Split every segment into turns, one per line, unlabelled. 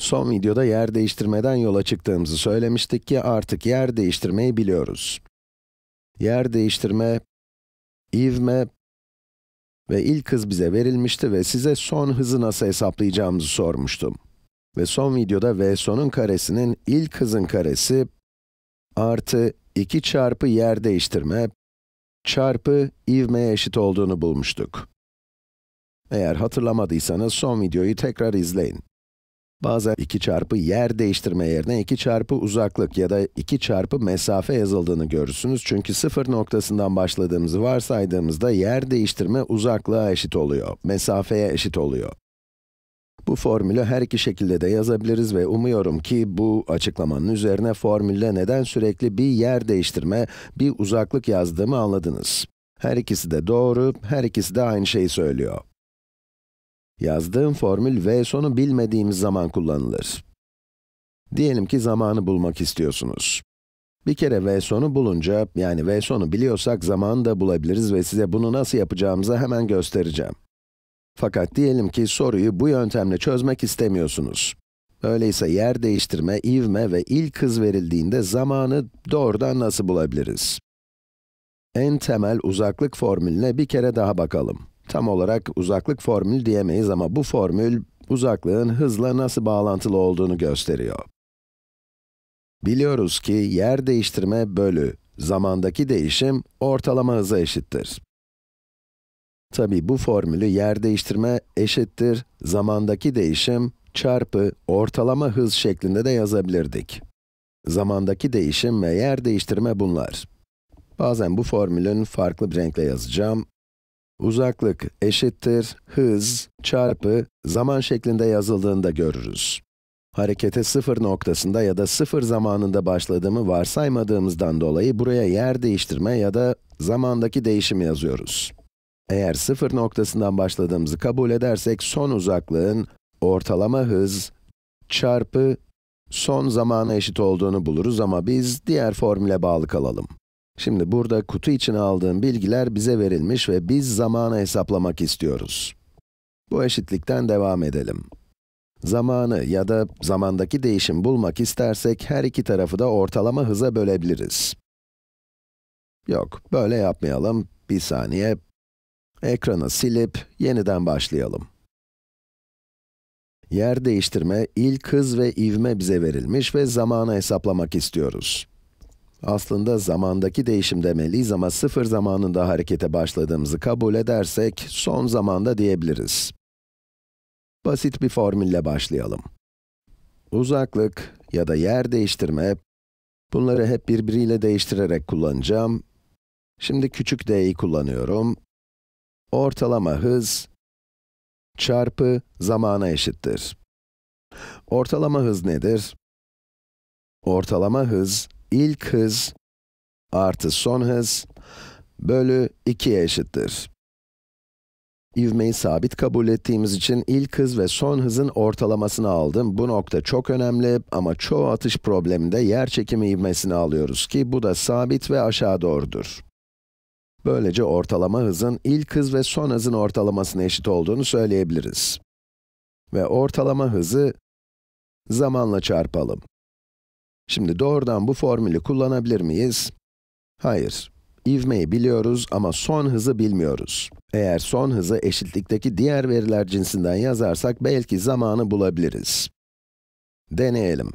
Son videoda yer değiştirmeden yola çıktığımızı söylemiştik ki artık yer değiştirmeyi biliyoruz. Yer değiştirme, ivme ve ilk hız bize verilmişti ve size son hızı nasıl hesaplayacağımızı sormuştum. Ve son videoda v sonun karesinin ilk hızın karesi artı 2 çarpı yer değiştirme çarpı ivmeye eşit olduğunu bulmuştuk. Eğer hatırlamadıysanız son videoyu tekrar izleyin. Bazen 2 çarpı yer değiştirme yerine 2 çarpı uzaklık ya da 2 çarpı mesafe yazıldığını görürsünüz. Çünkü sıfır noktasından başladığımızı varsaydığımızda yer değiştirme uzaklığa eşit oluyor, mesafeye eşit oluyor. Bu formülü her iki şekilde de yazabiliriz ve umuyorum ki bu açıklamanın üzerine formülle neden sürekli bir yer değiştirme, bir uzaklık yazdığımı anladınız. Her ikisi de doğru, her ikisi de aynı şeyi söylüyor. Yazdığım formül v sonu bilmediğimiz zaman kullanılır. Diyelim ki zamanı bulmak istiyorsunuz. Bir kere v sonu bulunca, yani v sonu biliyorsak zamanı da bulabiliriz ve size bunu nasıl yapacağımızı hemen göstereceğim. Fakat diyelim ki soruyu bu yöntemle çözmek istemiyorsunuz. Öyleyse yer değiştirme, ivme ve ilk hız verildiğinde zamanı doğrudan nasıl bulabiliriz? En temel uzaklık formülüne bir kere daha bakalım. Tam olarak uzaklık formülü diyemeyiz ama bu formül, uzaklığın hızla nasıl bağlantılı olduğunu gösteriyor. Biliyoruz ki yer değiştirme bölü zamandaki değişim ortalama hıza eşittir. Tabi bu formülü yer değiştirme eşittir zamandaki değişim çarpı ortalama hız şeklinde de yazabilirdik. Zamandaki değişim ve yer değiştirme bunlar. Bazen bu formülün farklı bir renkle yazacağım uzaklık eşittir hız çarpı zaman şeklinde yazıldığında görürüz. Harekete sıfır noktasında ya da sıfır zamanında başladığımı varsaymadığımızdan dolayı buraya yer değiştirme ya da zamandaki değişimi yazıyoruz. Eğer sıfır noktasından başladığımızı kabul edersek son uzaklığın ortalama hız çarpı son zamana eşit olduğunu buluruz ama biz diğer formüle bağlı kalalım. Şimdi burada kutu içine aldığım bilgiler bize verilmiş ve biz zamanı hesaplamak istiyoruz. Bu eşitlikten devam edelim. Zamanı ya da zamandaki değişim bulmak istersek her iki tarafı da ortalama hıza bölebiliriz. Yok, böyle yapmayalım. Bir saniye. Ekranı silip yeniden başlayalım. Yer değiştirme, ilk hız ve ivme bize verilmiş ve zamanı hesaplamak istiyoruz. Aslında zamandaki değişim demeliyiz ama sıfır zamanında harekete başladığımızı kabul edersek, son zamanda diyebiliriz. Basit bir formülle başlayalım. Uzaklık ya da yer değiştirme, bunları hep birbiriyle değiştirerek kullanacağım. Şimdi küçük d'yi kullanıyorum. Ortalama hız çarpı zamana eşittir. Ortalama hız nedir? Ortalama hız ilk hız artı son hız bölü 2'ye eşittir. İvmeyi sabit kabul ettiğimiz için ilk hız ve son hızın ortalamasını aldım. Bu nokta çok önemli ama çoğu atış probleminde yer çekimi ivmesini alıyoruz ki bu da sabit ve aşağı doğrudur. Böylece ortalama hızın ilk hız ve son hızın ortalamasına eşit olduğunu söyleyebiliriz. Ve ortalama hızı zamanla çarpalım. Şimdi doğrudan bu formülü kullanabilir miyiz? Hayır. İvmeyi biliyoruz ama son hızı bilmiyoruz. Eğer son hızı eşitlikteki diğer veriler cinsinden yazarsak belki zamanı bulabiliriz. Deneyelim.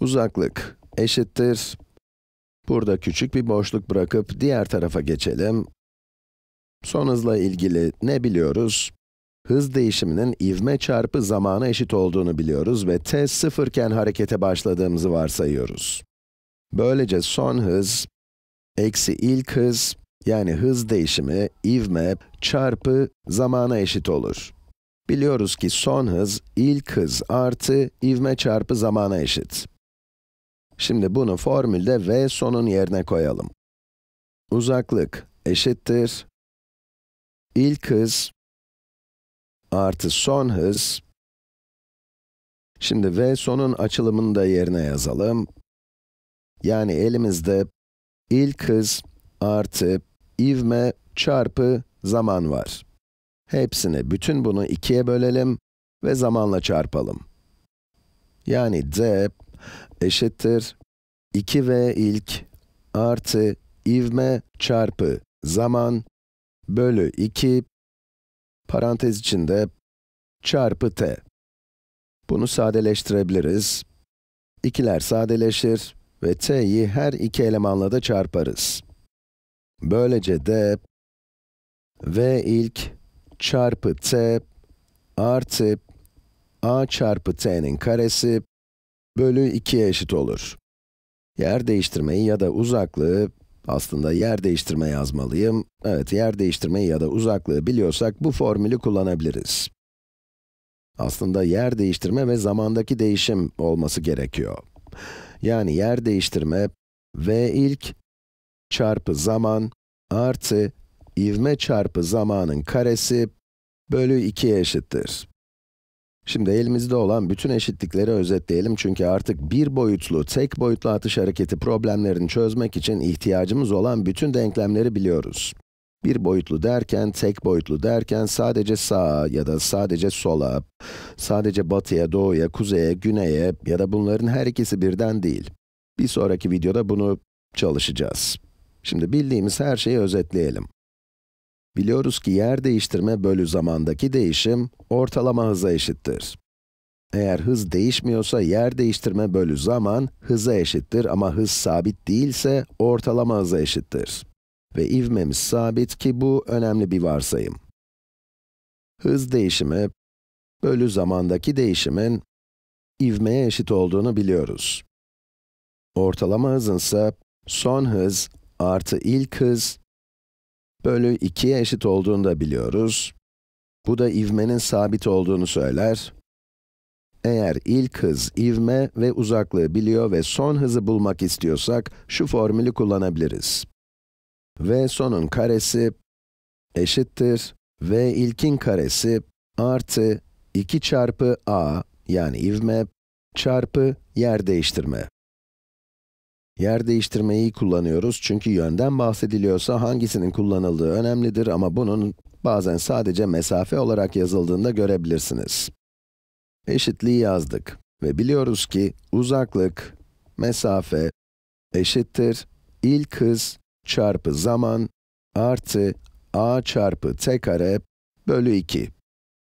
Uzaklık eşittir. Burada küçük bir boşluk bırakıp diğer tarafa geçelim. Son hızla ilgili ne biliyoruz? Hız değişiminin ivme çarpı zamana eşit olduğunu biliyoruz ve t sıfırken harekete başladığımızı varsayıyoruz. Böylece son hız, eksi ilk hız, yani hız değişimi, ivme, çarpı zamana eşit olur. Biliyoruz ki son hız, ilk hız artı ivme çarpı zamana eşit. Şimdi bunu formülde v sonun yerine koyalım. Uzaklık eşittir. İlk hız artı son hız. Şimdi v sonun açılımını da yerine yazalım. Yani elimizde ilk hız artı ivme çarpı zaman var. Hepsini, bütün bunu ikiye bölelim ve zamanla çarpalım. Yani d eşittir 2v ilk artı ivme çarpı zaman bölü 2 parantez içinde çarpı t. Bunu sadeleştirebiliriz. İkiler sadeleşir ve t'yi her iki elemanla da çarparız. Böylece de v ilk çarpı t artı a çarpı t'nin karesi bölü 2'ye eşit olur. Yer değiştirmeyi ya da uzaklığı aslında yer değiştirme yazmalıyım. Evet, yer değiştirmeyi ya da uzaklığı biliyorsak bu formülü kullanabiliriz. Aslında yer değiştirme ve zamandaki değişim olması gerekiyor. Yani yer değiştirme v ilk çarpı zaman artı ivme çarpı zamanın karesi bölü 2'ye eşittir. Şimdi elimizde olan bütün eşitlikleri özetleyelim çünkü artık bir boyutlu, tek boyutlu atış hareketi problemlerini çözmek için ihtiyacımız olan bütün denklemleri biliyoruz. Bir boyutlu derken, tek boyutlu derken sadece sağa ya da sadece sola, sadece batıya, doğuya, kuzeye, güneye ya da bunların her ikisi birden değil. Bir sonraki videoda bunu çalışacağız. Şimdi bildiğimiz her şeyi özetleyelim. Biliyoruz ki yer değiştirme bölü zamandaki değişim ortalama hıza eşittir. Eğer hız değişmiyorsa yer değiştirme bölü zaman hıza eşittir ama hız sabit değilse ortalama hıza eşittir. Ve ivmemiz sabit ki bu önemli bir varsayım. Hız değişimi bölü zamandaki değişimin ivmeye eşit olduğunu biliyoruz. Ortalama hızın ise son hız artı ilk hız bölü 2'ye eşit olduğunu da biliyoruz. Bu da ivmenin sabit olduğunu söyler. Eğer ilk hız, ivme ve uzaklığı biliyor ve son hızı bulmak istiyorsak, şu formülü kullanabiliriz. v sonun karesi eşittir v ilkin karesi artı 2 çarpı a, yani ivme, çarpı yer değiştirme. Yer değiştirmeyi kullanıyoruz çünkü yönden bahsediliyorsa hangisinin kullanıldığı önemlidir ama bunun bazen sadece mesafe olarak yazıldığında görebilirsiniz. Eşitliği yazdık ve biliyoruz ki uzaklık, mesafe eşittir ilk hız çarpı zaman artı a çarpı t kare bölü 2.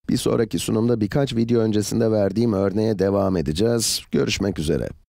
Bir sonraki sunumda birkaç video öncesinde verdiğim örneğe devam edeceğiz. Görüşmek üzere.